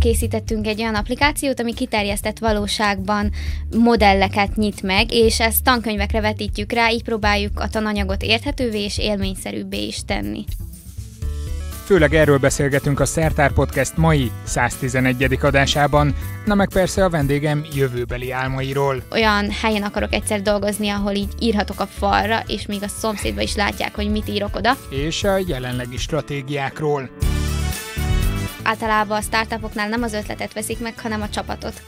készítettünk egy olyan applikációt, ami kiterjesztett valóságban modelleket nyit meg, és ezt tankönyvekre vetítjük rá, így próbáljuk a tananyagot érthetővé és élményszerűbbé is tenni. Főleg erről beszélgetünk a Szertár Podcast mai 111. adásában, na meg persze a vendégem jövőbeli álmairól. Olyan helyen akarok egyszer dolgozni, ahol így írhatok a falra, és még a szomszédba is látják, hogy mit írok oda. És a jelenlegi stratégiákról. Általában a startupoknál nem az ötletet veszik meg, hanem a csapatot.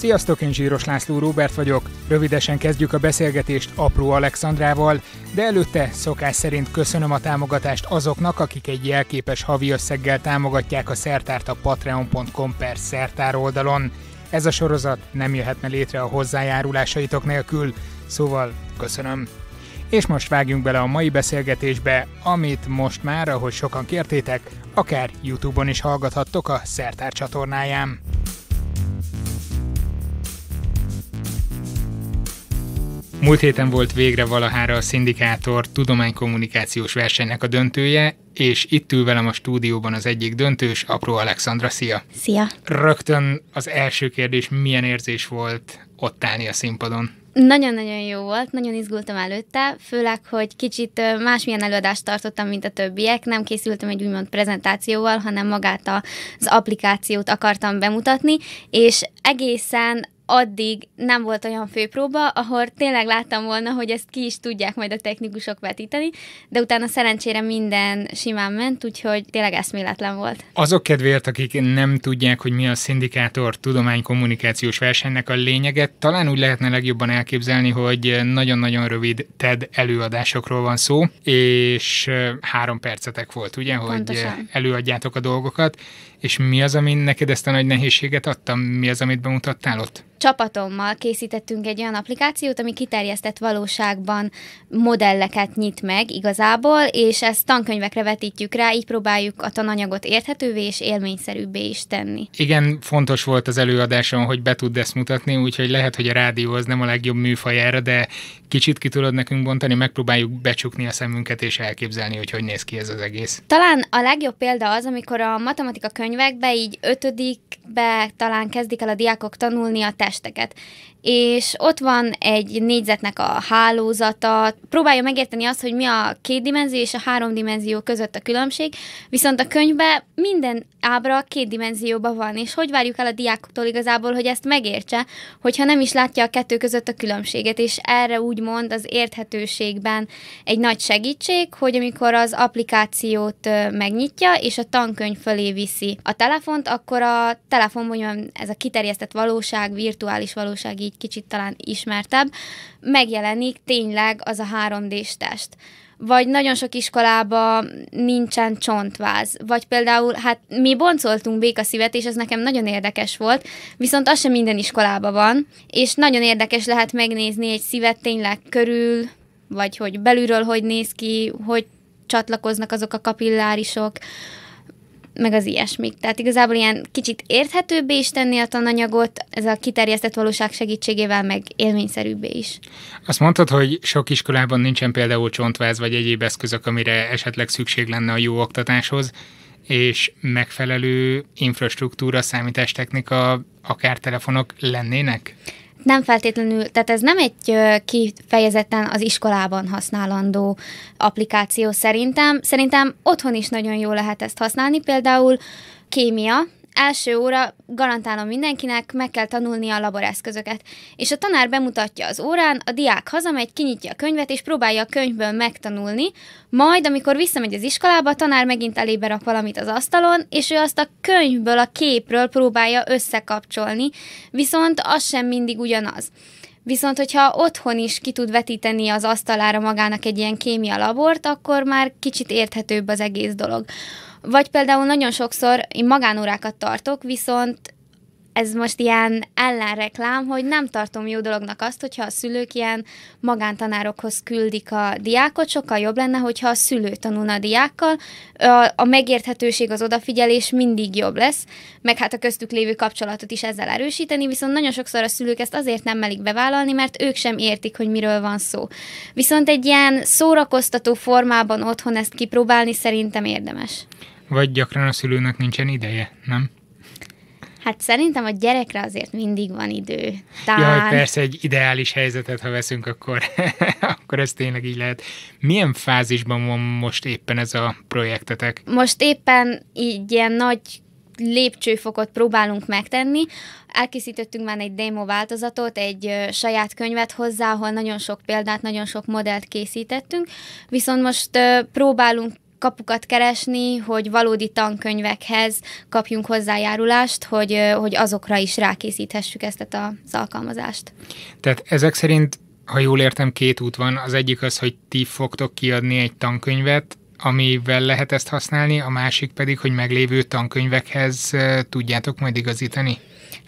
Sziasztok, én Zsíros László Róbert vagyok. Rövidesen kezdjük a beszélgetést apró Alexandrával, de előtte szokás szerint köszönöm a támogatást azoknak, akik egy jelképes havi összeggel támogatják a szertárt a patreon.com per szertár oldalon. Ez a sorozat nem jöhetne létre a hozzájárulásaitok nélkül, szóval köszönöm. És most vágjunk bele a mai beszélgetésbe, amit most már, ahogy sokan kértétek, akár YouTube-on is hallgathattok a Szertár csatornáján. Múlt héten volt végre valahára a Szindikátor tudománykommunikációs versenynek a döntője, és itt ül velem a stúdióban az egyik döntős, apró Alexandra, szia! Szia! Rögtön az első kérdés, milyen érzés volt ott állni a színpadon? Nagyon-nagyon jó volt, nagyon izgultam előtte, főleg, hogy kicsit másmilyen előadást tartottam, mint a többiek. Nem készültem egy úgymond prezentációval, hanem magát az applikációt akartam bemutatni, és egészen addig nem volt olyan főpróba, ahol tényleg láttam volna, hogy ezt ki is tudják majd a technikusok vetíteni, de utána szerencsére minden simán ment, úgyhogy tényleg eszméletlen volt. Azok kedvéért, akik nem tudják, hogy mi a szindikátor tudománykommunikációs versenynek a lényege, talán úgy lehetne legjobban elképzelni, hogy nagyon-nagyon rövid TED előadásokról van szó, és három percetek volt, ugye, Pontosan. hogy előadjátok a dolgokat, és mi az, ami neked ezt a nagy nehézséget adta, Mi az, amit bemutattál ott? Csapatommal készítettünk egy olyan applikációt, ami kiterjesztett valóságban modelleket nyit meg igazából, és ezt tankönyvekre vetítjük rá, így próbáljuk a tananyagot érthetővé és élményszerűbbé is tenni. Igen, fontos volt az előadáson, hogy be tud ezt mutatni, úgyhogy lehet, hogy a rádió az nem a legjobb műfaj erre, de kicsit ki tudod nekünk bontani, megpróbáljuk becsukni a szemünket és elképzelni, hogy hogy néz ki ez az egész. Talán a legjobb példa az, amikor a matematika könyv könyvekbe, így ötödikbe talán kezdik el a diákok tanulni a testeket és ott van egy négyzetnek a hálózata, próbálja megérteni azt, hogy mi a két dimenzió és a három dimenzió között a különbség, viszont a könyvben minden ábra két dimenzióban van, és hogy várjuk el a diákoktól igazából, hogy ezt megértse, hogyha nem is látja a kettő között a különbséget, és erre úgy mond, az érthetőségben egy nagy segítség, hogy amikor az applikációt megnyitja, és a tankönyv fölé viszi a telefont, akkor a telefon, mondjam, ez a kiterjesztett valóság, virtuális valóság így kicsit talán ismertebb, megjelenik tényleg az a 3D-s test vagy nagyon sok iskolában nincsen csontváz, vagy például, hát mi boncoltunk békaszívet, és ez nekem nagyon érdekes volt, viszont az sem minden iskolában van, és nagyon érdekes lehet megnézni egy szívet tényleg körül, vagy hogy belülről hogy néz ki, hogy csatlakoznak azok a kapillárisok, meg az ilyesmik. Tehát igazából ilyen kicsit érthetőbbé is tenni a tananyagot, ez a kiterjesztett valóság segítségével, meg élményszerűbbé is. Azt mondtad, hogy sok iskolában nincsen például csontváz vagy egyéb eszközök, amire esetleg szükség lenne a jó oktatáshoz és megfelelő infrastruktúra, számítástechnika, akár telefonok lennének? Nem feltétlenül, tehát ez nem egy kifejezetten az iskolában használandó applikáció szerintem. Szerintem otthon is nagyon jó lehet ezt használni, például kémia, első óra garantálom mindenkinek, meg kell tanulni a laboreszközöket. És a tanár bemutatja az órán, a diák hazamegy, kinyitja a könyvet, és próbálja a könyvből megtanulni, majd amikor visszamegy az iskolába, a tanár megint elébe rak valamit az asztalon, és ő azt a könyvből, a képről próbálja összekapcsolni, viszont az sem mindig ugyanaz. Viszont, hogyha otthon is ki tud vetíteni az asztalára magának egy ilyen kémia labort, akkor már kicsit érthetőbb az egész dolog. Vagy például nagyon sokszor én magánórákat tartok, viszont ez most ilyen ellenreklám, hogy nem tartom jó dolognak azt, hogyha a szülők ilyen magántanárokhoz küldik a diákot, sokkal jobb lenne, hogyha a szülő tanulna a diákkal, a, a megérthetőség, az odafigyelés mindig jobb lesz, meg hát a köztük lévő kapcsolatot is ezzel erősíteni, viszont nagyon sokszor a szülők ezt azért nem melik bevállalni, mert ők sem értik, hogy miről van szó. Viszont egy ilyen szórakoztató formában otthon ezt kipróbálni szerintem érdemes. Vagy gyakran a szülőnek nincsen ideje, nem? Hát szerintem a gyerekre azért mindig van idő. Tán... Jaj, persze egy ideális helyzetet, ha veszünk, akkor, akkor ez tényleg így lehet. Milyen fázisban van most éppen ez a projektetek? Most éppen így ilyen nagy lépcsőfokot próbálunk megtenni. Elkészítettünk már egy demo változatot, egy saját könyvet hozzá, ahol nagyon sok példát, nagyon sok modellt készítettünk, viszont most próbálunk kapukat keresni, hogy valódi tankönyvekhez kapjunk hozzájárulást, hogy, hogy azokra is rákészíthessük ezt az alkalmazást. Tehát ezek szerint, ha jól értem, két út van. Az egyik az, hogy ti fogtok kiadni egy tankönyvet, amivel lehet ezt használni, a másik pedig, hogy meglévő tankönyvekhez tudjátok majd igazítani?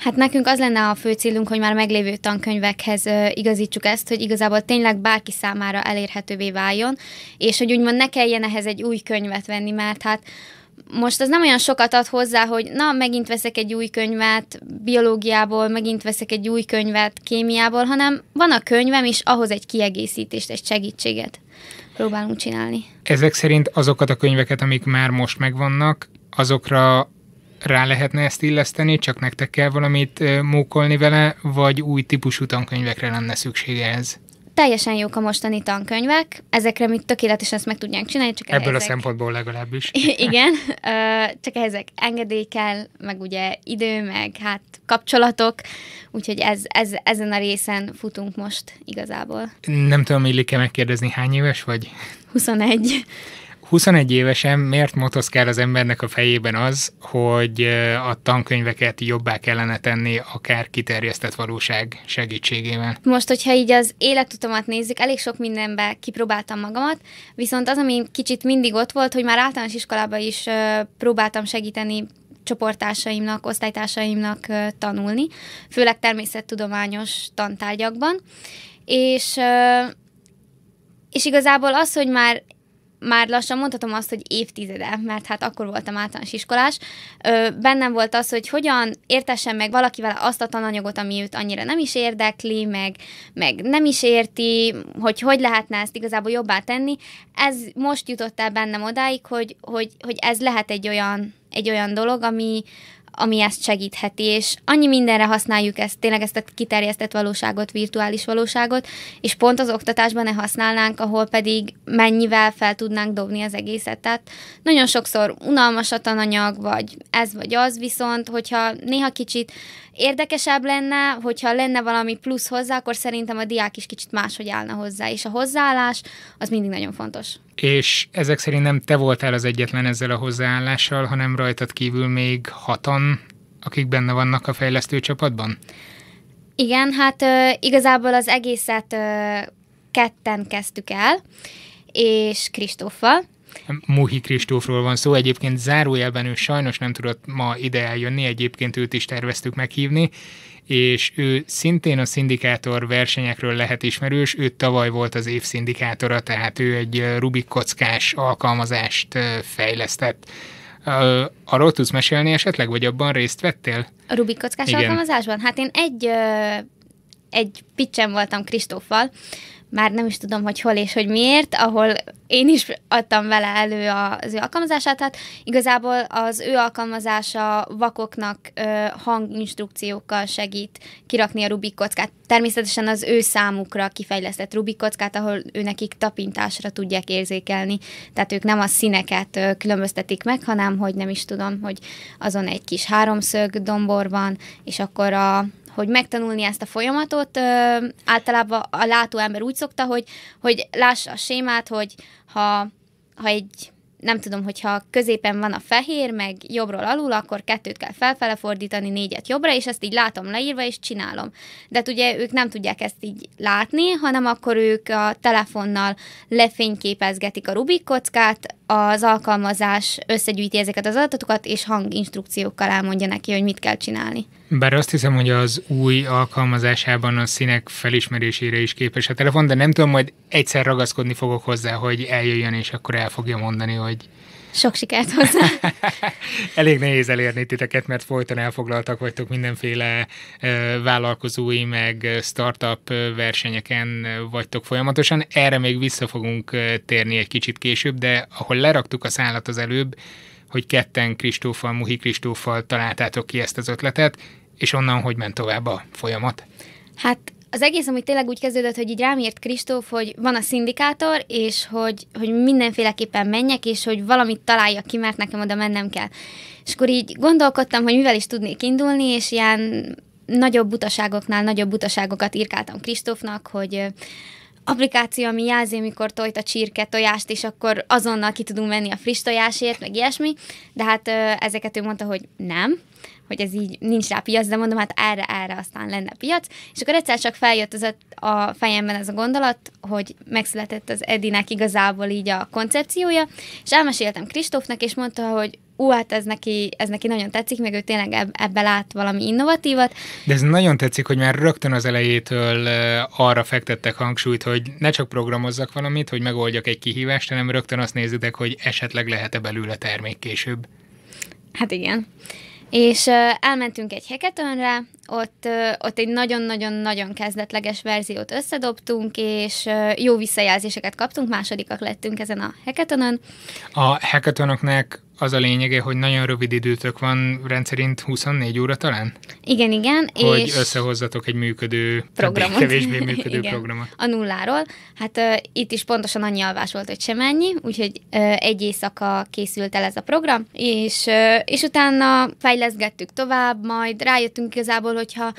Hát nekünk az lenne a fő célunk, hogy már meglévő tankönyvekhez igazítsuk ezt, hogy igazából tényleg bárki számára elérhetővé váljon, és hogy úgymond ne kelljen ehhez egy új könyvet venni, mert hát most az nem olyan sokat ad hozzá, hogy na, megint veszek egy új könyvet biológiából, megint veszek egy új könyvet kémiából, hanem van a könyvem, és ahhoz egy kiegészítést, egy segítséget próbálunk csinálni. Ezek szerint azokat a könyveket, amik már most megvannak, azokra rá lehetne ezt illeszteni, csak nektek kell valamit mókolni vele, vagy új típusú tankönyvekre lenne szüksége ez? Teljesen jók a mostani tankönyvek, ezekre mi tökéletesen ezt meg tudják csinálni. Csak Ebből ezek... a szempontból legalábbis. Igen, csak ezek engedély kell, meg ugye idő, meg hát kapcsolatok, úgyhogy ez, ez, ezen a részen futunk most igazából. Nem tudom, illik-e megkérdezni, hány éves vagy? 21. 21 évesen miért motoszkál az embernek a fejében az, hogy a tankönyveket jobbá kellene tenni akár kiterjesztett valóság segítségével? Most, hogyha így az életutamat nézzük, elég sok mindenbe kipróbáltam magamat, viszont az, ami kicsit mindig ott volt, hogy már általános iskolában is próbáltam segíteni csoporttársaimnak, osztálytársaimnak tanulni, főleg természettudományos tantárgyakban. És, és igazából az, hogy már már lassan mondhatom azt, hogy évtizede, mert hát akkor voltam általános iskolás, ö, bennem volt az, hogy hogyan értessen meg valakivel azt a tananyagot, ami őt annyira nem is érdekli, meg, meg nem is érti, hogy hogy lehetne ezt igazából jobbá tenni. Ez most jutott el bennem odáig, hogy, hogy, hogy ez lehet egy olyan, egy olyan dolog, ami, ami ezt segítheti, és annyi mindenre használjuk ezt, tényleg ezt a kiterjesztett valóságot, virtuális valóságot, és pont az oktatásban ne használnánk, ahol pedig mennyivel fel tudnánk dobni az egészet. Tehát nagyon sokszor unalmas a tananyag, vagy ez vagy az, viszont hogyha néha kicsit érdekesebb lenne, hogyha lenne valami plusz hozzá, akkor szerintem a diák is kicsit máshogy állna hozzá, és a hozzáállás az mindig nagyon fontos. És ezek szerint nem te voltál az egyetlen ezzel a hozzáállással, hanem rajtad kívül még hatan, akik benne vannak a fejlesztő csapatban? Igen, hát ö, igazából az egészet ö, ketten kezdtük el, és Kristóffal, Muhi Kristófról van szó. Egyébként zárójelben ő sajnos nem tudott ma ide eljönni, egyébként őt is terveztük meghívni, és ő szintén a szindikátor versenyekről lehet ismerős, ő tavaly volt az év szindikátora, tehát ő egy Rubik kockás alkalmazást fejlesztett. Arról tudsz mesélni esetleg, vagy abban részt vettél? A Rubik kockás Igen. alkalmazásban? Hát én egy, egy pitchen voltam Kristóffal, már nem is tudom, hogy hol és hogy miért, ahol én is adtam vele elő az ő alkalmazását. Tehát igazából az ő alkalmazása vakoknak ö, hanginstrukciókkal segít kirakni a Rubik kockát. Természetesen az ő számukra kifejlesztett Rubik kockát, ahol ő nekik tapintásra tudják érzékelni. Tehát ők nem a színeket ö, különböztetik meg, hanem hogy nem is tudom, hogy azon egy kis háromszög dombor van, és akkor a hogy megtanulni ezt a folyamatot. Ö, általában a látó ember úgy szokta, hogy, hogy lássa a sémát, hogy ha, ha egy nem tudom, hogyha középen van a fehér, meg jobbról alul, akkor kettőt kell felfele fordítani, négyet jobbra, és ezt így látom leírva, és csinálom. De hát ugye ők nem tudják ezt így látni, hanem akkor ők a telefonnal lefényképezgetik a Rubik kockát, az alkalmazás összegyűjti ezeket az adatokat, és hanginstrukciókkal elmondja neki, hogy mit kell csinálni. Bár azt hiszem, hogy az új alkalmazásában a színek felismerésére is képes a telefon, de nem tudom, majd egyszer ragaszkodni fogok hozzá, hogy eljöjjön, és akkor el fogja mondani, hogy sok sikert hozzá! Elég nehéz elérni titeket, mert folyton elfoglaltak vagytok mindenféle vállalkozói, meg startup versenyeken vagytok folyamatosan. Erre még vissza fogunk térni egy kicsit később, de ahol leraktuk a szállat az előbb, hogy ketten Kristóffal, Muhi Kristóffal találtátok ki ezt az ötletet, és onnan hogy ment tovább a folyamat? Hát az egész, amit tényleg úgy kezdődött, hogy így rám írt Kristóf, hogy van a szindikátor, és hogy, hogy mindenféleképpen menjek, és hogy valamit találjak ki, mert nekem oda mennem kell. És akkor így gondolkodtam, hogy mivel is tudnék indulni, és ilyen nagyobb butaságoknál nagyobb butaságokat írkáltam Kristófnak, hogy applikáció, ami jelzi, mikor tojt a csirke tojást, és akkor azonnal ki tudunk menni a friss tojásért, meg ilyesmi, de hát ezeket ő mondta, hogy nem, hogy ez így nincs rá piac, de mondom, hát erre, erre aztán lenne piac. És akkor egyszer csak feljött az a fejemben ez a gondolat, hogy megszületett az Edinek igazából így a koncepciója, és elmeséltem Kristófnak, és mondta, hogy ú, hát ez neki, ez neki nagyon tetszik, meg ő tényleg eb- ebbe lát valami innovatívat. De ez nagyon tetszik, hogy már rögtön az elejétől arra fektettek hangsúlyt, hogy ne csak programozzak valamit, hogy megoldjak egy kihívást, hanem rögtön azt nézitek, hogy esetleg lehet-e belőle termék később. Hát igen. És uh, elmentünk egy heketönre, ott, uh, ott egy nagyon-nagyon-nagyon kezdetleges verziót összedobtunk, és uh, jó visszajelzéseket kaptunk, másodikak lettünk ezen a hackathonon. A hackathonoknak az a lényege, hogy nagyon rövid időtök van, rendszerint 24 óra talán? Igen, igen. Hogy és összehozzatok egy működő, programot. kevésbé működő igen, programot. A nulláról. Hát uh, itt is pontosan annyi alvás volt, hogy sem ennyi, úgyhogy uh, egy éjszaka készült el ez a program, és, uh, és utána fejleszgettük tovább, majd rájöttünk igazából, hogyha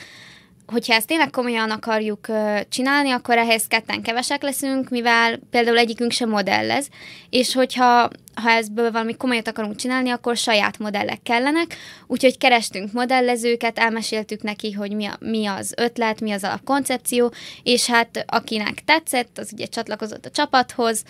hogyha ezt tényleg komolyan akarjuk csinálni, akkor ehhez ketten kevesek leszünk, mivel például egyikünk sem modellez, és hogyha ha ezből valami komolyat akarunk csinálni, akkor saját modellek kellenek, úgyhogy kerestünk modellezőket, elmeséltük neki, hogy mi, a, mi az ötlet, mi az alapkoncepció, és hát akinek tetszett, az ugye csatlakozott a csapathoz,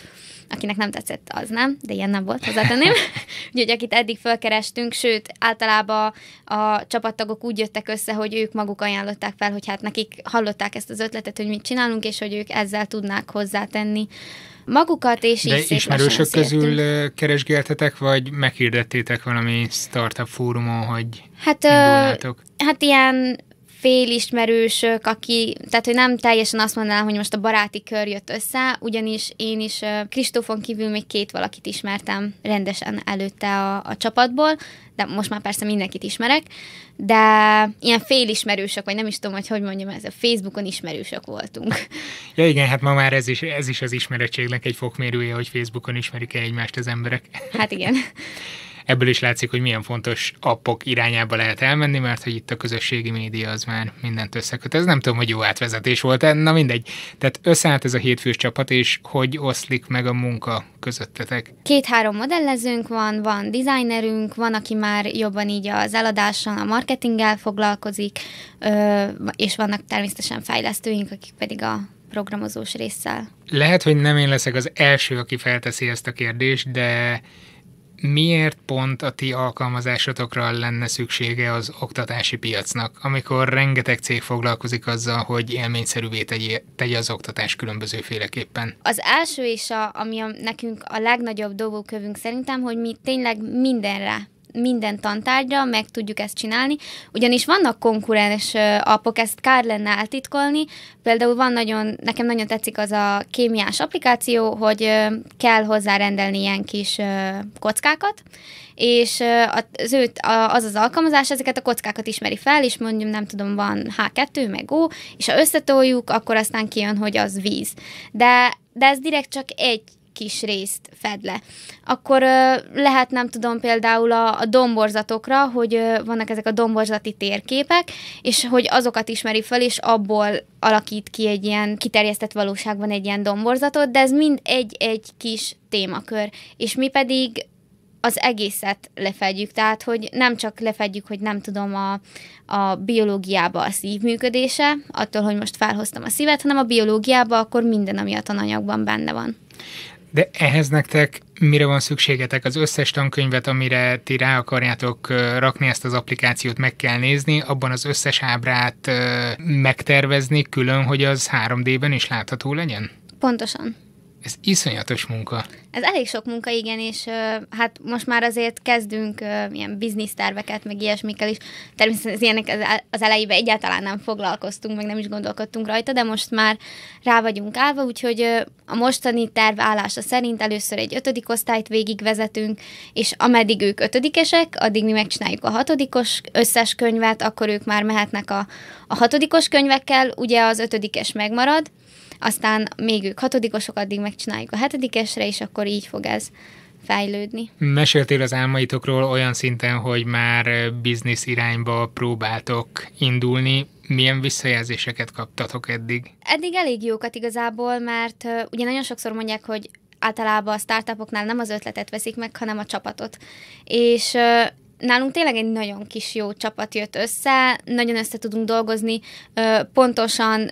akinek nem tetszett, az nem, de ilyen nem volt, hozzátenném. úgyhogy akit eddig felkerestünk, sőt, általában a csapattagok úgy jöttek össze, hogy ők maguk ajánlották fel el, hogy hát nekik hallották ezt az ötletet, hogy mit csinálunk, és hogy ők ezzel tudnák hozzátenni magukat, és De így ismerősök közül értünk. Eh, keresgéltetek, vagy meghirdettétek valami startup fórumon, hogy hát, indulnátok? Hát ilyen félismerősök, aki, tehát hogy nem teljesen azt mondanám, hogy most a baráti kör jött össze, ugyanis én is Kristófon kívül még két valakit ismertem rendesen előtte a, a csapatból, de most már persze mindenkit ismerek, de ilyen félismerősök, vagy nem is tudom, hogy hogy mondjam, ez a Facebookon ismerősök voltunk. Ja igen, hát ma már ez is, ez is az ismerettségnek egy fokmérője, hogy Facebookon ismerik-e egymást az emberek. Hát igen. ebből is látszik, hogy milyen fontos appok irányába lehet elmenni, mert hogy itt a közösségi média az már mindent összeköt. Ez nem tudom, hogy jó átvezetés volt, na mindegy. Tehát összeállt ez a hétfős csapat, és hogy oszlik meg a munka közöttetek? Két-három modellezőnk van, van designerünk, van, aki már jobban így az eladással, a marketinggel foglalkozik, és vannak természetesen fejlesztőink, akik pedig a programozós résszel. Lehet, hogy nem én leszek az első, aki felteszi ezt a kérdést, de miért pont a ti alkalmazásotokra lenne szüksége az oktatási piacnak, amikor rengeteg cég foglalkozik azzal, hogy élményszerűvé tegye, tegye az oktatás féleképpen? Az első és a, ami a, nekünk a legnagyobb dolgokövünk szerintem, hogy mi tényleg mindenre minden tantárgya meg tudjuk ezt csinálni, ugyanis vannak konkurens appok, ezt kár lenne eltitkolni. Például van nagyon, nekem nagyon tetszik az a kémiás applikáció, hogy kell hozzá rendelni ilyen kis kockákat, és az, őt, az az alkalmazás ezeket a kockákat ismeri fel, és mondjuk nem tudom, van H2, meg O, és ha összetoljuk, akkor aztán kijön, hogy az víz. De de ez direkt csak egy kis részt fed le. Akkor lehet, nem tudom, például a, a domborzatokra, hogy vannak ezek a domborzati térképek, és hogy azokat ismeri fel, és abból alakít ki egy ilyen kiterjesztett valóságban egy ilyen domborzatot, de ez mind egy-egy kis témakör. És mi pedig az egészet lefedjük, tehát hogy nem csak lefedjük, hogy nem tudom a, a biológiába a szív működése, attól, hogy most felhoztam a szívet, hanem a biológiába akkor minden, ami a tananyagban benne van. De ehhez nektek mire van szükségetek? Az összes tankönyvet, amire ti rá akarjátok rakni ezt az applikációt, meg kell nézni, abban az összes ábrát megtervezni külön, hogy az 3D-ben is látható legyen? Pontosan ez iszonyatos munka. Ez elég sok munka, igen, és hát most már azért kezdünk ilyen bizniszterveket, meg ilyesmikkel is. Természetesen az ilyenek az elejében egyáltalán nem foglalkoztunk, meg nem is gondolkodtunk rajta, de most már rá vagyunk állva, úgyhogy a mostani terv állása szerint először egy ötödik osztályt végigvezetünk, és ameddig ők ötödikesek, addig mi megcsináljuk a hatodikos összes könyvet, akkor ők már mehetnek a, a hatodikos könyvekkel, ugye az ötödikes megmarad, aztán még ők hatodikosok, addig megcsináljuk a hetedikesre, és akkor így fog ez fejlődni. Meséltél az álmaitokról olyan szinten, hogy már biznisz irányba próbáltok indulni. Milyen visszajelzéseket kaptatok eddig? Eddig elég jókat igazából, mert ugye nagyon sokszor mondják, hogy általában a startupoknál nem az ötletet veszik meg, hanem a csapatot. És nálunk tényleg egy nagyon kis jó csapat jött össze, nagyon össze tudunk dolgozni, pontosan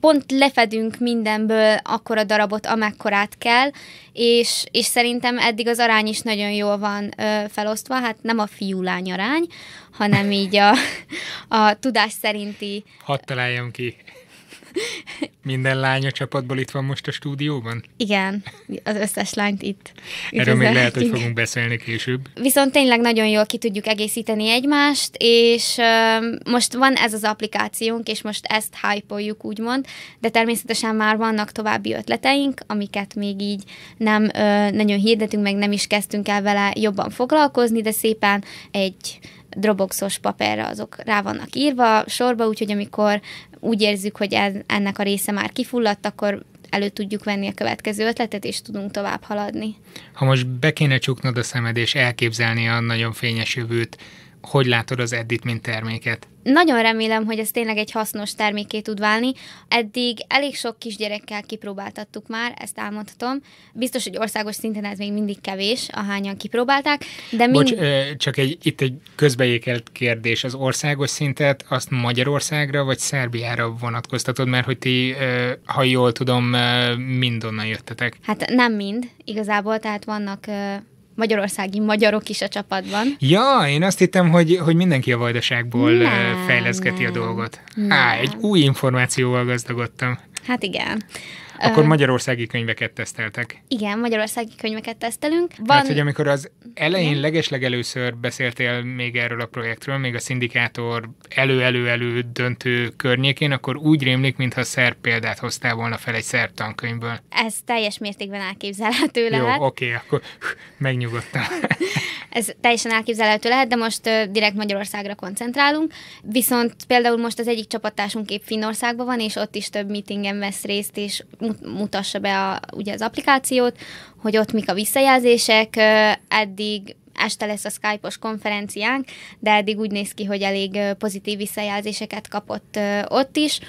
pont lefedünk mindenből akkora darabot, amekkorát kell, és, és szerintem eddig az arány is nagyon jól van ö, felosztva, hát nem a fiú-lány arány, hanem így a, a tudás szerinti... Hadd találjam ki. Minden lány a csapatból itt van most a stúdióban? Igen, az összes lányt itt. Üdvözlek. Erről még lehet, hogy fogunk beszélni később. Viszont tényleg nagyon jól ki tudjuk egészíteni egymást, és uh, most van ez az applikációnk, és most ezt hype-oljuk úgymond, de természetesen már vannak további ötleteink, amiket még így nem uh, nagyon hirdetünk, meg nem is kezdtünk el vele jobban foglalkozni, de szépen egy droboxos papírra azok rá vannak írva sorba, úgyhogy amikor úgy érzük, hogy ennek a része már kifulladt, akkor elő tudjuk venni a következő ötletet, és tudunk tovább haladni. Ha most be kéne csuknod a szemed, és elképzelni a nagyon fényes jövőt, hogy látod az Eddit, mint terméket? Nagyon remélem, hogy ez tényleg egy hasznos terméké tud válni. Eddig elég sok kisgyerekkel kipróbáltattuk már, ezt elmondhatom. Biztos, hogy országos szinten ez még mindig kevés, ahányan kipróbálták. De mind... Bocs, csak egy, itt egy közbejékelt kérdés. Az országos szintet azt Magyarországra vagy Szerbiára vonatkoztatod, mert hogy ti, ha jól tudom, mindonnan jöttetek. Hát nem mind, igazából, tehát vannak magyarországi magyarok is a csapatban. Ja, én azt hittem, hogy, hogy mindenki a vajdaságból nem, fejleszgeti nem, a dolgot. Nem. Á, egy új információval gazdagodtam. Hát igen. Akkor magyarországi könyveket teszteltek. Igen, magyarországi könyveket tesztelünk. Hát, van... Mert hogy amikor az elején legesleg először beszéltél még erről a projektről, még a szindikátor elő-elő-elő döntő környékén, akkor úgy rémlik, mintha szerb példát hoztál volna fel egy szerb tankönyvből. Ez teljes mértékben elképzelhető lehet. Jó, oké, okay, akkor megnyugodtam. Ez teljesen elképzelhető lehet, de most direkt Magyarországra koncentrálunk. Viszont például most az egyik csapattársunk épp Finnországban van, és ott is több meetingen vesz részt, és mutassa be a, ugye az applikációt, hogy ott mik a visszajelzések, eddig este lesz a Skype-os konferenciánk, de eddig úgy néz ki, hogy elég pozitív visszajelzéseket kapott ott is,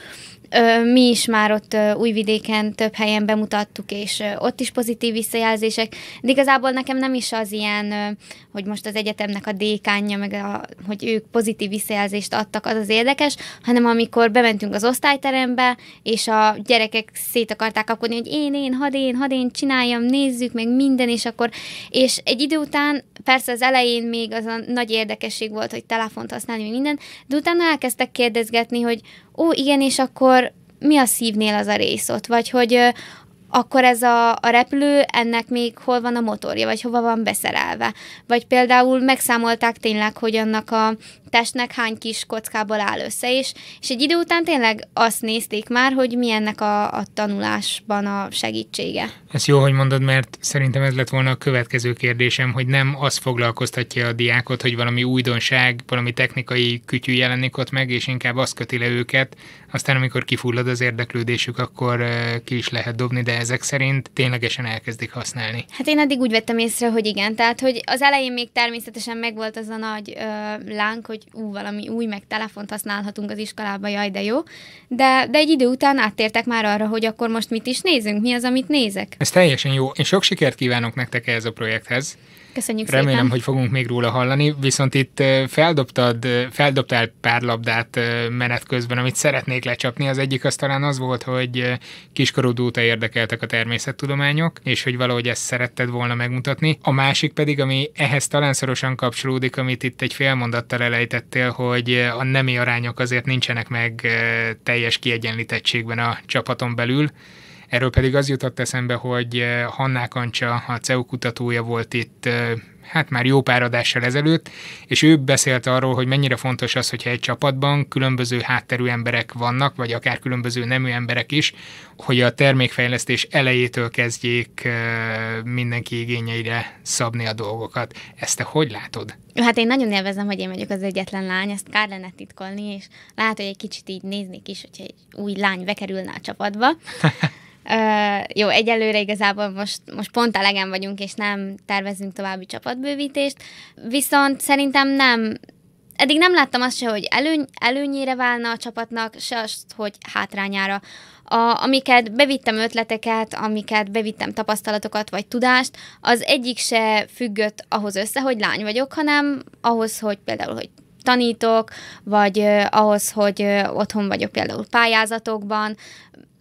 mi is már ott Újvidéken több helyen bemutattuk, és ott is pozitív visszajelzések. De igazából nekem nem is az ilyen, hogy most az egyetemnek a dékánja, meg a, hogy ők pozitív visszajelzést adtak, az az érdekes, hanem amikor bementünk az osztályterembe, és a gyerekek szét akarták kapkodni, hogy én, én, had én, had én csináljam, nézzük meg minden, és akkor, és egy idő után, persze az elején még az a nagy érdekesség volt, hogy telefont használni, minden, de utána elkezdtek kérdezgetni, hogy ó, igen, és akkor mi a szívnél az a rész ott? Vagy hogy akkor ez a, a repülő, ennek még hol van a motorja, vagy hova van beszerelve. Vagy például megszámolták tényleg, hogy annak a testnek hány kis kockából áll össze, és, és egy idő után tényleg azt nézték már, hogy milyennek a, a tanulásban a segítsége. Ez jó, hogy mondod, mert szerintem ez lett volna a következő kérdésem, hogy nem az foglalkoztatja a diákot, hogy valami újdonság, valami technikai kütyű jelenik ott meg, és inkább az köti le őket, aztán amikor kifullad az érdeklődésük, akkor ki is lehet dobni, de ezek szerint ténylegesen elkezdik használni. Hát én eddig úgy vettem észre, hogy igen, tehát hogy az elején még természetesen megvolt az a nagy ö, láng, hogy ú, valami új, meg telefont használhatunk az iskolába, jaj, de jó. De, de egy idő után áttértek már arra, hogy akkor most mit is nézünk, mi az, amit nézek. Ez teljesen jó. Én sok sikert kívánok nektek ehhez a projekthez. Köszönjük Remélem, szépen. hogy fogunk még róla hallani, viszont itt feldobtad, feldobtál pár labdát menet közben, amit szeretnék lecsapni. Az egyik az talán az volt, hogy kiskorúd óta érdekeltek a természettudományok, és hogy valahogy ezt szeretted volna megmutatni. A másik pedig, ami ehhez talán szorosan kapcsolódik, amit itt egy fél mondattal elejtettél, hogy a nemi arányok azért nincsenek meg teljes kiegyenlítettségben a csapaton belül. Erről pedig az jutott eszembe, hogy eh, Hanná Kancsa, a CEU kutatója volt itt eh, hát már jó pár adással ezelőtt, és ő beszélt arról, hogy mennyire fontos az, hogyha egy csapatban különböző hátterű emberek vannak, vagy akár különböző nemű emberek is, hogy a termékfejlesztés elejétől kezdjék eh, mindenki igényeire szabni a dolgokat. Ezt te hogy látod? Hát én nagyon élvezem, hogy én vagyok az egyetlen lány, ezt kár lenne titkolni, és lehet, hogy egy kicsit így néznék is, hogyha egy új lány bekerülne a csapatba. Uh, jó, egyelőre igazából most, most pont elegen vagyunk, és nem tervezünk további csapatbővítést, viszont szerintem nem, eddig nem láttam azt se, hogy előny, előnyére válna a csapatnak, se azt, hogy hátrányára. A, amiket bevittem ötleteket, amiket bevittem tapasztalatokat vagy tudást, az egyik se függött ahhoz össze, hogy lány vagyok, hanem ahhoz, hogy például, hogy tanítok, vagy ahhoz, hogy otthon vagyok például pályázatokban,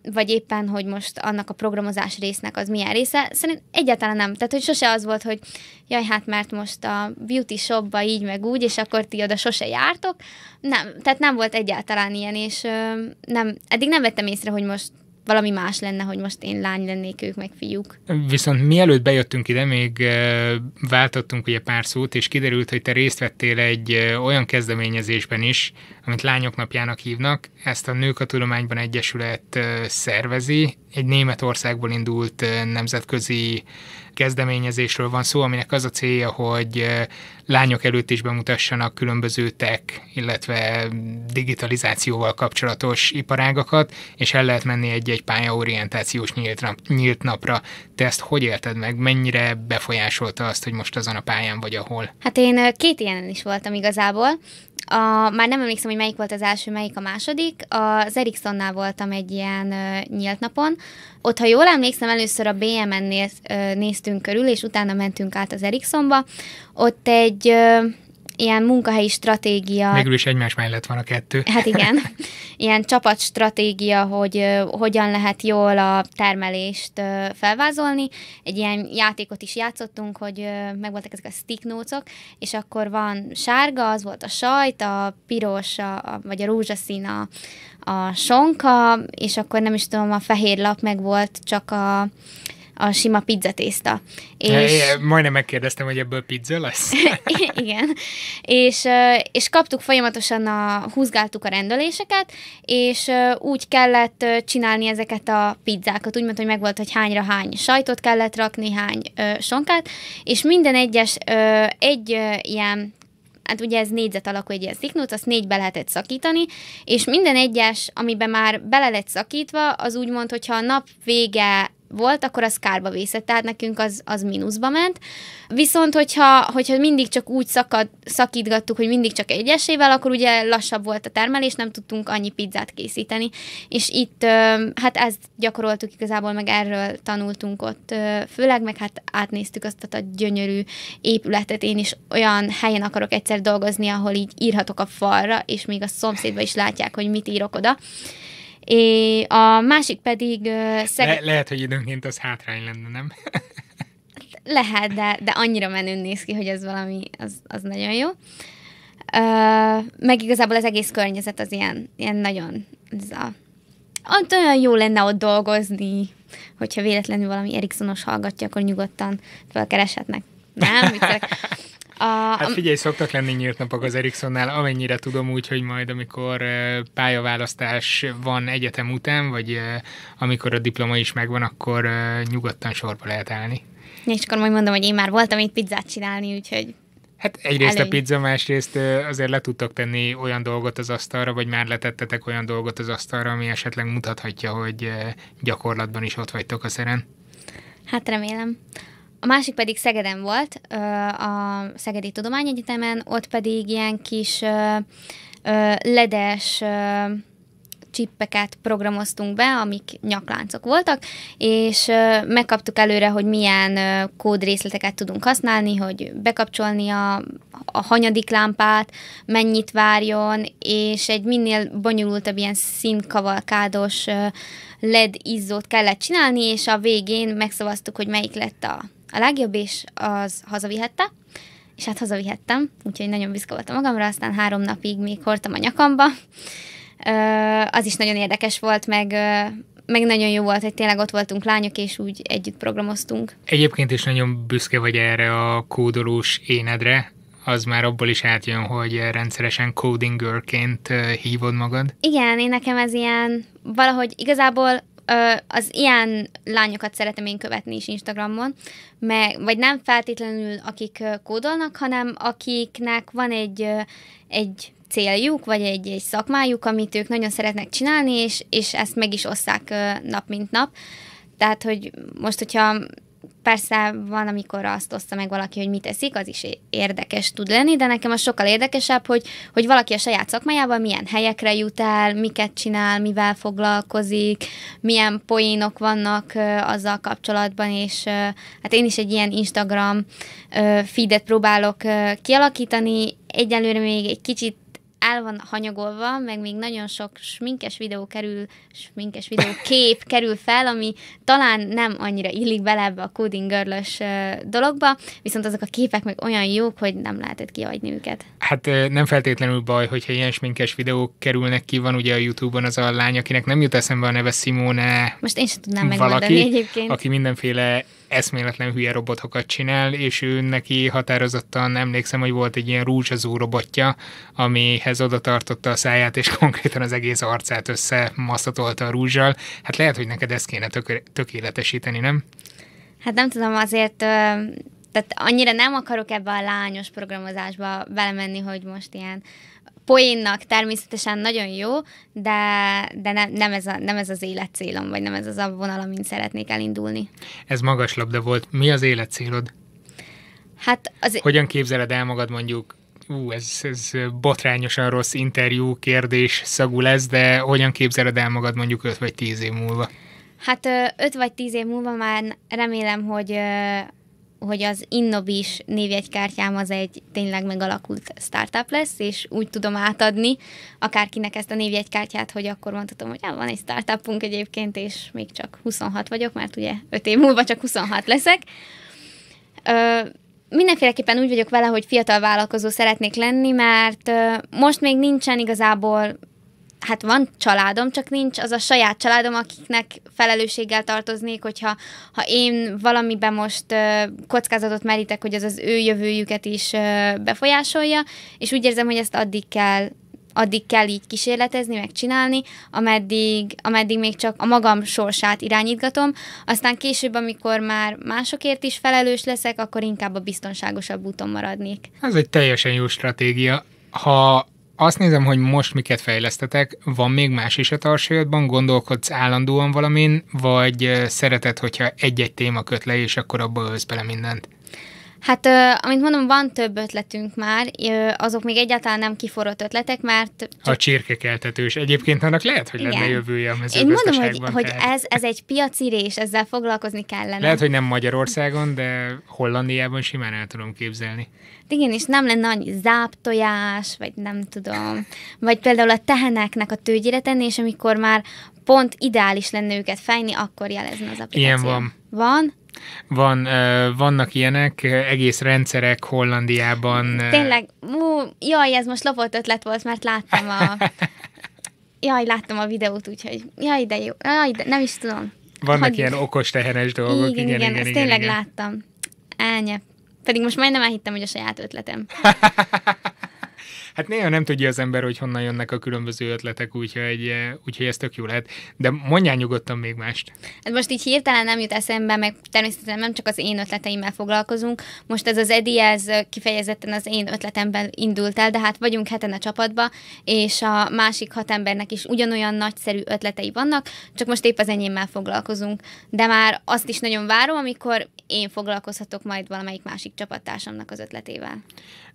vagy éppen, hogy most annak a programozás résznek az milyen része, szerintem egyáltalán nem. Tehát, hogy sose az volt, hogy jaj, hát mert most a beauty shopba így meg úgy, és akkor ti oda sose jártok. Nem, tehát nem volt egyáltalán ilyen, és ö, nem, eddig nem vettem észre, hogy most valami más lenne, hogy most én lány lennék, ők meg fiúk. Viszont mielőtt bejöttünk ide, még eh, váltottunk ugye pár szót, és kiderült, hogy te részt vettél egy eh, olyan kezdeményezésben is, amit Lányok Napjának hívnak. Ezt a Nők a Tudományban Egyesület eh, szervezi. Egy Németországból indult nemzetközi kezdeményezésről van szó, aminek az a célja, hogy lányok előtt is bemutassanak különböző tech, illetve digitalizációval kapcsolatos iparágakat, és el lehet menni egy-egy pályaorientációs nyílt, nap, nyílt napra. Te ezt hogy élted meg? Mennyire befolyásolta azt, hogy most azon a pályán vagy ahol? Hát én két ilyenen is voltam igazából. A, már nem emlékszem, hogy melyik volt az első, melyik a második. Az Ericssonnál voltam egy ilyen ö, nyílt napon. Ott, ha jól emlékszem, először a BMN-nél néztünk körül, és utána mentünk át az Ericssonba. Ott egy ö, ilyen munkahelyi stratégia. Végül is egymás mellett van a kettő. Hát igen. Ilyen csapatstratégia, hogy hogyan lehet jól a termelést felvázolni. Egy ilyen játékot is játszottunk, hogy megvoltak ezek a sticknócok, és akkor van sárga, az volt a sajt, a piros, a, vagy a rózsaszín a, a sonka, és akkor nem is tudom, a fehér lap meg volt csak a a sima pizzatészta. És... É, majdnem megkérdeztem, hogy ebből pizza lesz. Igen. És, és kaptuk folyamatosan, a, húzgáltuk a rendeléseket, és úgy kellett csinálni ezeket a pizzákat, úgy mondta, hogy megvolt, hogy hányra hány sajtot kellett rakni, hány sonkát, és minden egyes egy ilyen hát ugye ez négyzet alakú egy ilyen sziknót, azt négybe lehetett szakítani, és minden egyes, amiben már bele lett szakítva, az mond, hogyha a nap vége volt, akkor az kárba vészett, tehát nekünk az, az mínuszba ment. Viszont, hogyha, hogyha mindig csak úgy szakad, szakítgattuk, hogy mindig csak egyesével, akkor ugye lassabb volt a termelés, nem tudtunk annyi pizzát készíteni. És itt, hát ezt gyakoroltuk igazából, meg erről tanultunk ott, főleg meg hát átnéztük azt a gyönyörű épületet. Én is olyan helyen akarok egyszer dolgozni, ahol így írhatok a falra, és még a szomszédba is látják, hogy mit írok oda. É, a másik pedig... Uh, szeg... Le- lehet, hogy időnként az hátrány lenne, nem? lehet, de, de annyira menő néz ki, hogy ez valami, az, az nagyon jó. Uh, meg igazából az egész környezet az ilyen, ilyen nagyon... Ez a, ott olyan jó lenne ott dolgozni, hogyha véletlenül valami Ericssonos hallgatja, akkor nyugodtan felkereshetnek. Nem? A, hát figyelj, szoktak lenni nyílt napok az Ericssonnál, amennyire tudom úgy, hogy majd amikor pályaválasztás van egyetem után, vagy amikor a diploma is megvan, akkor nyugodtan sorba lehet állni. És akkor majd mondom, hogy én már voltam itt pizzát csinálni, úgyhogy Hát egyrészt Elég. a pizza, másrészt azért le tudtok tenni olyan dolgot az asztalra, vagy már letettetek olyan dolgot az asztalra, ami esetleg mutathatja, hogy gyakorlatban is ott vagytok a szeren. Hát remélem. A másik pedig Szegeden volt, a Szegedi Tudományegyetemen, ott pedig ilyen kis ledes csippeket programoztunk be, amik nyakláncok voltak, és megkaptuk előre, hogy milyen kódrészleteket tudunk használni, hogy bekapcsolni a, a hanyadik lámpát, mennyit várjon, és egy minél bonyolultabb ilyen színkavalkádos LED izzót kellett csinálni, és a végén megszavaztuk, hogy melyik lett a a legjobb, és az hazavihette, és hát hazavihettem, úgyhogy nagyon büszke voltam magamra, aztán három napig még hordtam a nyakamba. Az is nagyon érdekes volt, meg, meg nagyon jó volt, hogy tényleg ott voltunk lányok, és úgy együtt programoztunk. Egyébként is nagyon büszke vagy erre a kódolós énedre, az már abból is átjön, hogy rendszeresen coding girlként hívod magad. Igen, én nekem ez ilyen valahogy igazából az ilyen lányokat szeretem én követni is Instagramon, meg, vagy nem feltétlenül akik kódolnak, hanem akiknek van egy, egy céljuk, vagy egy, egy szakmájuk, amit ők nagyon szeretnek csinálni, és, és ezt meg is osszák nap mint nap. Tehát, hogy most, hogyha Persze van, amikor azt oszta meg valaki, hogy mit eszik, az is érdekes tud lenni, de nekem az sokkal érdekesebb, hogy, hogy valaki a saját szakmájában milyen helyekre jut el, miket csinál, mivel foglalkozik, milyen poénok vannak ö, azzal kapcsolatban, és ö, hát én is egy ilyen Instagram ö, feedet próbálok ö, kialakítani. Egyelőre még egy kicsit el van hanyagolva, meg még nagyon sok sminkes videó kerül, sminkes videó kép kerül fel, ami talán nem annyira illik bele ebbe a coding girl dologba, viszont azok a képek meg olyan jók, hogy nem lehetett kiadni őket. Hát nem feltétlenül baj, hogyha ilyen sminkes videók kerülnek ki, van ugye a Youtube-on az a lány, akinek nem jut eszembe a neve Simone. Most én sem tudnám megmondani egyébként. Aki mindenféle eszméletlen hülye robotokat csinál, és ő neki határozottan emlékszem, hogy volt egy ilyen rúzsazú robotja, amihez oda tartotta a száját, és konkrétan az egész arcát össze a rúzsal. Hát lehet, hogy neked ezt kéne tök- tökéletesíteni, nem? Hát nem tudom, azért tehát annyira nem akarok ebbe a lányos programozásba belemenni, hogy most ilyen poénnak természetesen nagyon jó, de, de ne, nem, ez a, nem ez az életcélom, vagy nem ez az a vonal, amin szeretnék elindulni. Ez magas labda volt. Mi az életcélod? Hát az... Hogyan képzeled el magad mondjuk ú, ez, ez botrányosan rossz interjú, kérdés, szagú lesz, de hogyan képzeled el magad mondjuk 5 vagy 10 év múlva? Hát 5 vagy 10 év múlva már remélem, hogy, hogy az Innobis névjegykártyám az egy tényleg megalakult startup lesz, és úgy tudom átadni akárkinek ezt a névjegykártyát, hogy akkor mondhatom, hogy van egy startupunk egyébként, és még csak 26 vagyok, mert ugye 5 év múlva csak 26 leszek. Ö, mindenféleképpen úgy vagyok vele, hogy fiatal vállalkozó szeretnék lenni, mert most még nincsen igazából hát van családom, csak nincs az a saját családom, akiknek felelősséggel tartoznék, hogyha ha én valamiben most ö, kockázatot merítek, hogy az az ő jövőjüket is ö, befolyásolja, és úgy érzem, hogy ezt addig kell addig kell így kísérletezni, megcsinálni, ameddig, ameddig még csak a magam sorsát irányítgatom, aztán később, amikor már másokért is felelős leszek, akkor inkább a biztonságosabb úton maradnék. Ez egy teljesen jó stratégia. Ha azt nézem, hogy most miket fejlesztetek, van még más is a tarsajodban? gondolkodsz állandóan valamin, vagy szereted, hogyha egy-egy téma köt le, és akkor abba ölsz bele mindent? Hát, amint mondom, van több ötletünk már, azok még egyáltalán nem kiforrott ötletek, mert... Csak... A csirkekeltetős. Egyébként annak lehet, hogy Igen. lenne jövője a Én mondom, hogy, hogy ez, ez egy piacirés, ezzel foglalkozni kellene. Lehet, hogy nem Magyarországon, de Hollandiában simán el tudom képzelni. Igen, és nem lenne annyi záptojás, vagy nem tudom, vagy például a teheneknek a tőgyére tenni, és amikor már pont ideális lenne őket fejni, akkor jelezne az applikáció. Ilyen van. Van? Van, vannak ilyenek, egész rendszerek Hollandiában. Tényleg, mú, jaj, ez most lopott ötlet volt, mert láttam a... Jaj, láttam a videót, úgyhogy jaj, de jó. Jaj, de nem is tudom. Vannak Hagy... ilyen okos tehenes dolgok. Igen, igen, igen, igen igen, igen, tényleg igen. láttam. Elnyep. Pedig most majdnem elhittem, hogy a saját ötletem. Hát néha nem tudja az ember, hogy honnan jönnek a különböző ötletek, úgyhogy, eh, úgyhogy ez tök jó lehet. De mondjál nyugodtan még mást. Hát most így hirtelen nem jut eszembe, meg természetesen nem csak az én ötleteimmel foglalkozunk. Most ez az Edi, ez kifejezetten az én ötletemben indult el, de hát vagyunk heten a csapatba, és a másik hat embernek is ugyanolyan nagyszerű ötletei vannak, csak most épp az enyémmel foglalkozunk. De már azt is nagyon várom, amikor én foglalkozhatok majd valamelyik másik csapattársamnak az ötletével.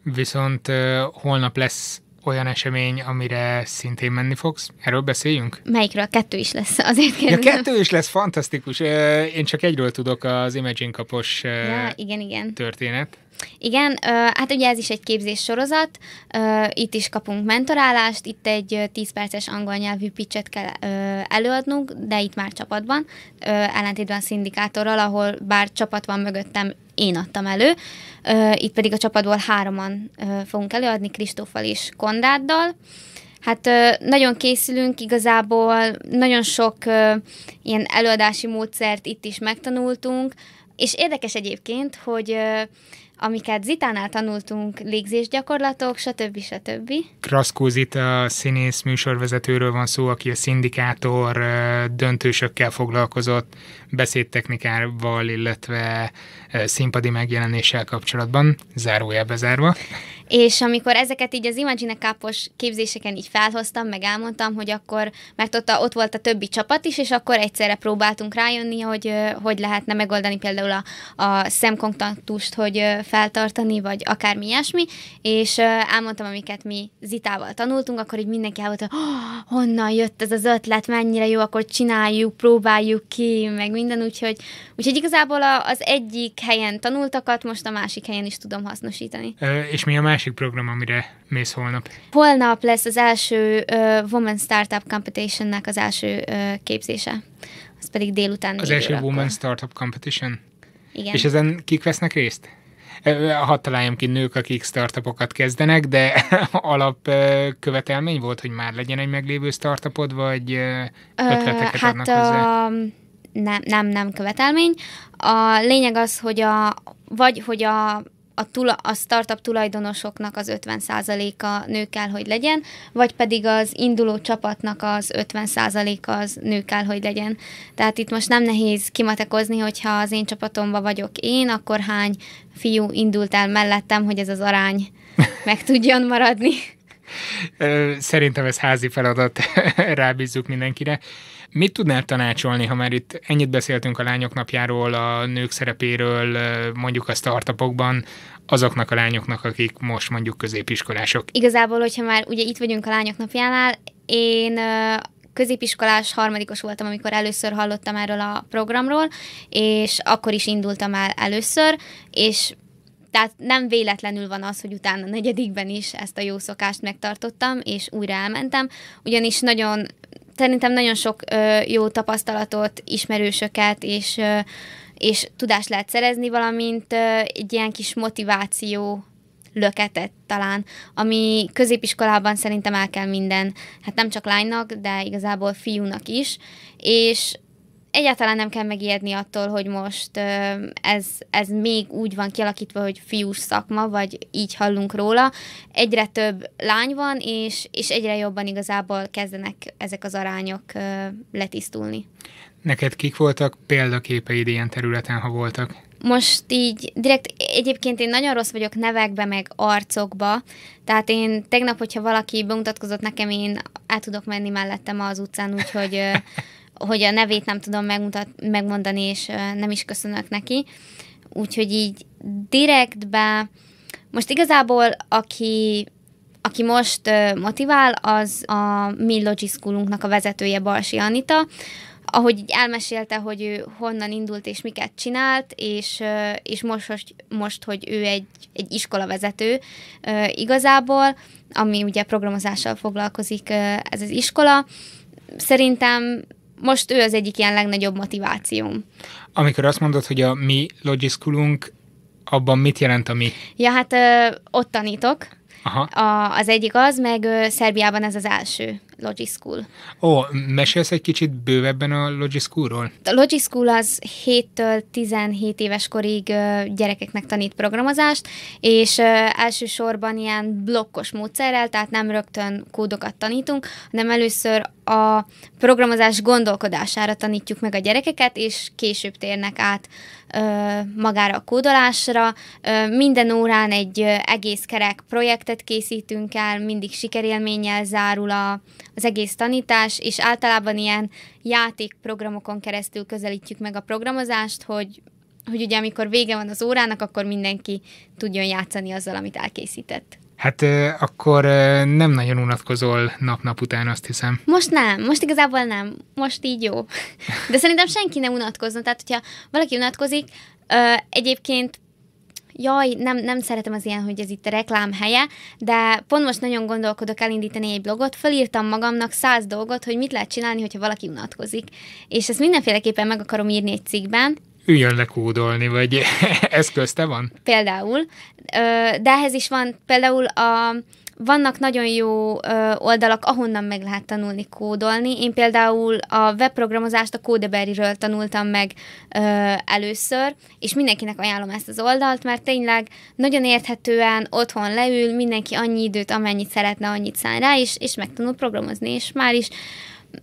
Viszont holnap lesz olyan esemény, amire szintén menni fogsz? Erről beszéljünk? Melyikről? Kettő is lesz, azért kérdezem. Ja, kettő is lesz, fantasztikus. Én csak egyről tudok, az Imagine kapos ja, igen, igen. történet. Igen, hát ugye ez is egy képzés sorozat, itt is kapunk mentorálást, itt egy 10 perces angol nyelvű pitchet kell előadnunk, de itt már csapatban, ellentétben a szindikátorral, ahol bár csapat van mögöttem, én adtam elő. Itt pedig a csapatból hároman fogunk előadni, Kristóffal és Kondráddal Hát nagyon készülünk igazából, nagyon sok ilyen előadási módszert itt is megtanultunk, és érdekes egyébként, hogy amiket Zitánál tanultunk, légzésgyakorlatok, stb. stb. Kraszkó Zita színész műsorvezetőről van szó, aki a szindikátor döntősökkel foglalkozott beszédtechnikával, illetve színpadi megjelenéssel kapcsolatban, zárójelbe zárva. És amikor ezeket így az Imagine Cup-os képzéseken így felhoztam, meg elmondtam, hogy akkor, mert ott, a, ott volt a többi csapat is, és akkor egyszerre próbáltunk rájönni, hogy hogy lehetne megoldani például a, a szemkontaktust, hogy feltartani, vagy akármi ilyesmi, és elmondtam, amiket mi Zitával tanultunk, akkor így mindenki el volt oh, honnan jött ez az ötlet, mennyire jó, akkor csináljuk, próbáljuk ki, meg minden, úgyhogy, úgyhogy igazából az egyik helyen tanultakat most a másik helyen is tudom hasznosítani. Ö, és mi a másik program, amire mész holnap? Holnap lesz az első uh, Women Startup Competition-nek az első uh, képzése. Az pedig délután. Az első Women Startup Competition? Igen. És ezen kik vesznek részt? Hadd találjam ki nők, akik startupokat kezdenek, de alapkövetelmény volt, hogy már legyen egy meglévő startupod, vagy ötleteket hát adnak hozzá? Nem, nem, nem követelmény. A lényeg az, hogy a, vagy hogy a a, tula, a startup tulajdonosoknak az 50%-a nő kell, hogy legyen, vagy pedig az induló csapatnak az 50%-a az nő kell, hogy legyen. Tehát itt most nem nehéz kimatekozni, hogyha az én csapatomban vagyok én, akkor hány fiú indult el mellettem, hogy ez az arány meg tudjon maradni. Szerintem ez házi feladat, rábízzuk mindenkire. Mit tudnál tanácsolni, ha már itt ennyit beszéltünk a lányok napjáról, a nők szerepéről, mondjuk a startupokban, azoknak a lányoknak, akik most mondjuk középiskolások? Igazából, hogyha már ugye itt vagyunk a lányok napjánál, én középiskolás harmadikos voltam, amikor először hallottam erről a programról, és akkor is indultam el először, és tehát nem véletlenül van az, hogy utána negyedikben is ezt a jó szokást megtartottam, és újra elmentem, ugyanis nagyon szerintem nagyon sok ö, jó tapasztalatot, ismerősöket és, ö, és tudást lehet szerezni, valamint ö, egy ilyen kis motiváció löketet talán, ami középiskolában szerintem el kell minden, hát nem csak lánynak, de igazából fiúnak is, és egyáltalán nem kell megijedni attól, hogy most ez, ez még úgy van kialakítva, hogy fiús szakma, vagy így hallunk róla. Egyre több lány van, és, és egyre jobban igazából kezdenek ezek az arányok letisztulni. Neked kik voltak példaképeid ilyen területen, ha voltak? most így direkt, egyébként én nagyon rossz vagyok nevekbe, meg arcokba, tehát én tegnap, hogyha valaki bemutatkozott nekem, én át tudok menni mellettem az utcán, úgyhogy hogy a nevét nem tudom megmutat, megmondani, és nem is köszönök neki. Úgyhogy így direktbe, most igazából aki, aki most motivál, az a mi Logi Schoolunknak a vezetője Balsi Anita, ahogy így elmesélte, hogy ő honnan indult és miket csinált, és, és most, hogy, most, hogy ő egy, egy iskola vezető, igazából, ami ugye programozással foglalkozik ez az iskola, szerintem most ő az egyik ilyen legnagyobb motivációm. Amikor azt mondod, hogy a mi logiskulunk, abban mit jelent a mi? Ja, hát ö, ott tanítok. Aha. A, az egyik az, meg ö, Szerbiában ez az első. Logischool. Ó, mesélsz egy kicsit bővebben a Logischoolról? A Logischool az 7-től 17 éves korig gyerekeknek tanít programozást, és elsősorban ilyen blokkos módszerrel, tehát nem rögtön kódokat tanítunk, hanem először a programozás gondolkodására tanítjuk meg a gyerekeket, és később térnek át magára a kódolásra. Minden órán egy egész kerek projektet készítünk el, mindig sikerélménnyel zárul a, az egész tanítás, és általában ilyen játékprogramokon keresztül közelítjük meg a programozást, hogy hogy ugye amikor vége van az órának, akkor mindenki tudjon játszani azzal, amit elkészített. Hát akkor nem nagyon unatkozol nap-nap után, azt hiszem. Most nem, most igazából nem, most így jó. De szerintem senki nem unatkozna, tehát hogyha valaki unatkozik, egyébként jaj, nem, nem szeretem az ilyen, hogy ez itt a reklám helye, de pont most nagyon gondolkodok elindítani egy blogot, fölírtam magamnak száz dolgot, hogy mit lehet csinálni, hogyha valaki unatkozik. És ezt mindenféleképpen meg akarom írni egy cikkben, üljön lekódolni, vagy ez van? Például. De ehhez is van például a vannak nagyon jó ö, oldalak, ahonnan meg lehet tanulni kódolni. Én például a webprogramozást a Codeberry-ről tanultam meg ö, először, és mindenkinek ajánlom ezt az oldalt, mert tényleg nagyon érthetően otthon leül, mindenki annyi időt, amennyit szeretne, annyit szán rá, és, és megtanul programozni, és már is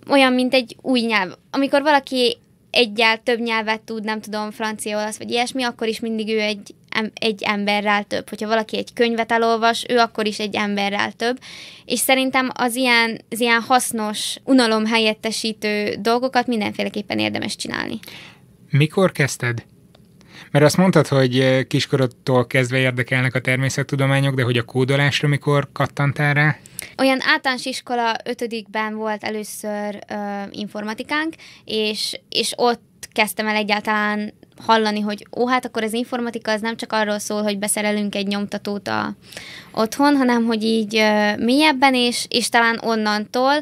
olyan, mint egy új nyelv. Amikor valaki egyel több nyelvet tud, nem tudom, francia, olasz, vagy ilyesmi, akkor is mindig ő egy egy emberrel több. Hogyha valaki egy könyvet elolvas, ő akkor is egy emberrel több. És szerintem az ilyen, az ilyen hasznos, unalom helyettesítő dolgokat mindenféleképpen érdemes csinálni. Mikor kezdted? Mert azt mondtad, hogy eh, kiskorodtól kezdve érdekelnek a természettudományok, de hogy a kódolásra mikor kattantál rá? Olyan általános iskola ötödikben volt először ö, informatikánk, és, és ott kezdtem el egyáltalán hallani, hogy ó, hát akkor az informatika az nem csak arról szól, hogy beszerelünk egy nyomtatót a, otthon, hanem hogy így ö, mélyebben, és, és talán onnantól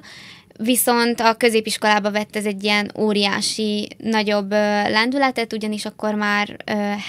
viszont a középiskolába vett ez egy ilyen óriási, nagyobb lendületet, ugyanis akkor már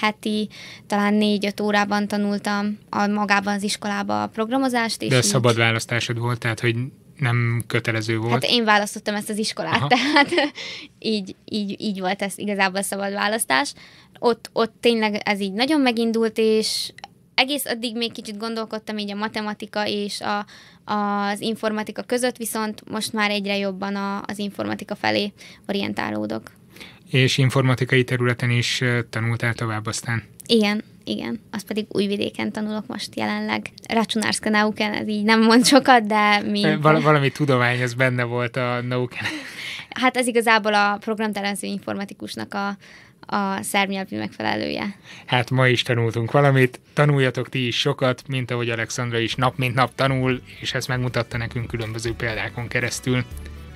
heti, talán négy-öt órában tanultam a magában az iskolába a programozást. De és De így... szabad választásod volt, tehát hogy nem kötelező volt. Hát én választottam ezt az iskolát, Aha. tehát így, így, így volt ez igazából szabad választás. Ott, ott tényleg ez így nagyon megindult, és egész addig még kicsit gondolkodtam így a matematika és a, az informatika között, viszont most már egyre jobban a, az informatika felé orientálódok. És informatikai területen is tanultál tovább aztán? Igen igen. Azt pedig újvidéken tanulok most jelenleg. Racsunárszka Nauken, ez így nem mond sokat, de mi... Val- valami tudomány, ez benne volt a Nauken. Hát ez igazából a programtervező informatikusnak a, a szermnyelvű megfelelője. Hát ma is tanultunk valamit, tanuljatok ti is sokat, mint ahogy Alexandra is nap mint nap tanul, és ezt megmutatta nekünk különböző példákon keresztül.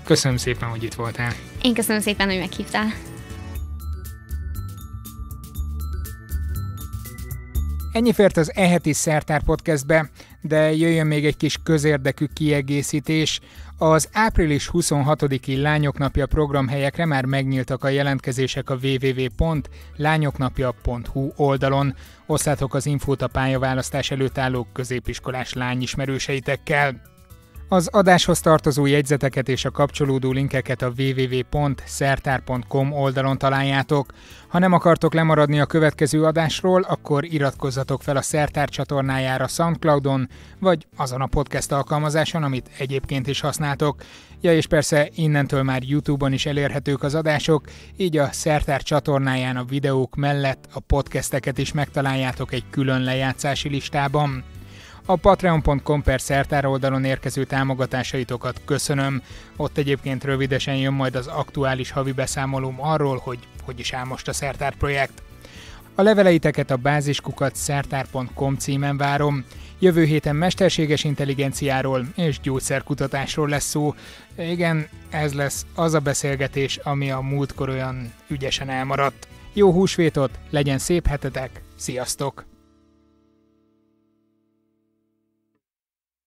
Köszönöm szépen, hogy itt voltál. Én köszönöm szépen, hogy meghívtál. Ennyi fért az eheti Szertár Podcastbe, de jöjjön még egy kis közérdekű kiegészítés. Az április 26-i Lányok Napja programhelyekre már megnyíltak a jelentkezések a www.lányoknapja.hu oldalon. Osszátok az infót a pályaválasztás előtt álló középiskolás lányismerőseitekkel. Az adáshoz tartozó jegyzeteket és a kapcsolódó linkeket a www.szertár.com oldalon találjátok. Ha nem akartok lemaradni a következő adásról, akkor iratkozzatok fel a Szertár csatornájára Soundcloudon, vagy azon a podcast alkalmazáson, amit egyébként is használtok. Ja, és persze innentől már YouTube-on is elérhetők az adások, így a Szertár csatornáján a videók mellett a podcasteket is megtaláljátok egy külön lejátszási listában. A patreon.com per szertár oldalon érkező támogatásaitokat köszönöm. Ott egyébként rövidesen jön majd az aktuális havi beszámolóm arról, hogy hogy is áll most a szertár projekt. A leveleiteket a báziskukat szertár.com címen várom. Jövő héten mesterséges intelligenciáról és gyógyszerkutatásról lesz szó. Igen, ez lesz az a beszélgetés, ami a múltkor olyan ügyesen elmaradt. Jó húsvétot, legyen szép hetetek, sziasztok!